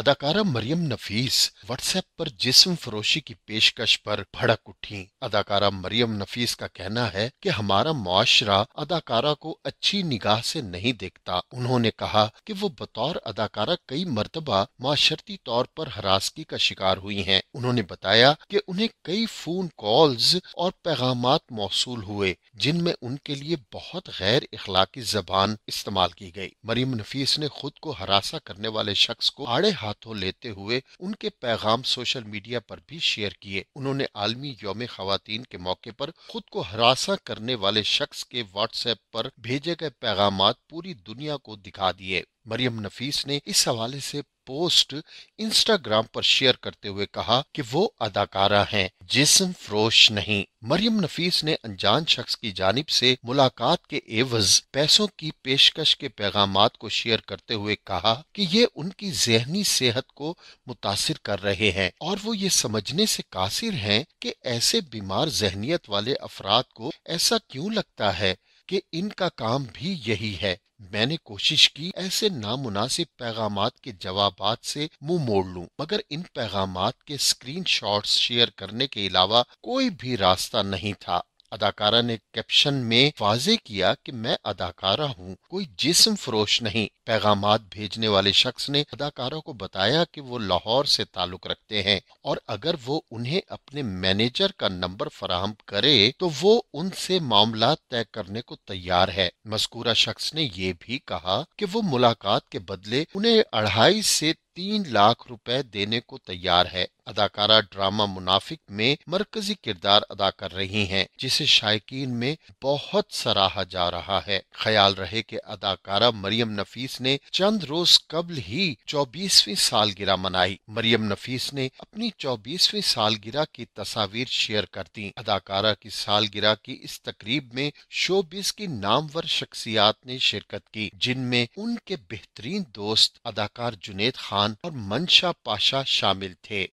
अदाकारा मरियम नफीस व्हाट्सएप पर जिस्म फरोशी की पेशकश पर भड़क उठी अदाकारा मरियम नफीस का कहना है कि हमारा मुआशरा अदाकारा को अच्छी निगाह से नहीं देखता उन्होंने कहा कि वो बतौर अदाकारा कई मरतबा माशरती तौर पर हरासगी का शिकार हुई हैं उन्होंने बताया कि उन्हें कई फोन कॉल्स और पैगाम मौसू हुए जिनमें उनके लिए बहुत गैर इखलाकी जबान इस्तेमाल की गई मरियम नफीस ने खुद को हरासा करने वाले शख्स को आड़े हाथ हाथों लेते हुए उनके पैगाम सोशल मीडिया पर भी शेयर किए उन्होंने आलमी योम खातन के मौके पर खुद को हरासा करने वाले शख्स के व्हाट्सएप पर भेजे गए पैगाम पूरी दुनिया को दिखा दिए मरियम नफीस ने इस हवाले से पोस्ट इंस्टाग्राम पर शेयर करते हुए कहा कि वो अदाकारा हैं जिसम फ्रोश नहीं मरियम नफीस ने अनजान शख्स की जानिब से मुलाकात के एवज पैसों की पेशकश के पैगाम को शेयर करते हुए कहा कि ये उनकी जहनी सेहत को मुतासर कर रहे हैं और वो ये समझने से कासिर हैं कि ऐसे बीमार जहनीत वाले अफराद को ऐसा क्यों लगता है कि इनका काम भी यही है मैंने कोशिश की ऐसे नामुनासिब पैगाम के जवाब से मुंह मोड़ लूं, मगर इन पैगाम के स्क्रीनशॉट्स शेयर करने के अलावा कोई भी रास्ता नहीं था अदाकारा ने कैप्शन में वाजे किया कि मैं अदाकारा हूँ कोई जिस्म फरोश नहीं पैगाम भेजने वाले शख्स ने अदाकारा को बताया कि वो लाहौर से ताल्लुक रखते हैं और अगर वो उन्हें अपने मैनेजर का नंबर फराहम करे तो वो उनसे मामला तय करने को तैयार है मस्कूरा शख्स ने ये भी कहा कि वो मुलाकात के बदले उन्हें अढ़ाई से तीन लाख रुपए देने को तैयार है अदाकारा ड्रामा मुनाफिक में मरकजी किरदार अदा कर रही हैं, जिसे शायकीन में बहुत सराहा जा रहा है ख्याल रहे कि अदाकारा मरियम नफीस ने चंद रोज कबल ही चौबीसवीं सालगिरह मनाई मरियम नफीस ने अपनी चौबीसवीं सालगिरह की तस्वीर शेयर कर दी अदाकारा की सालगिरह की इस तकरीब में शोबिस की नामवर शख्सियात ने शिरकत की जिनमें उनके बेहतरीन दोस्त अदाकार जुनेद खान खान और मंशा पाशा शामिल थे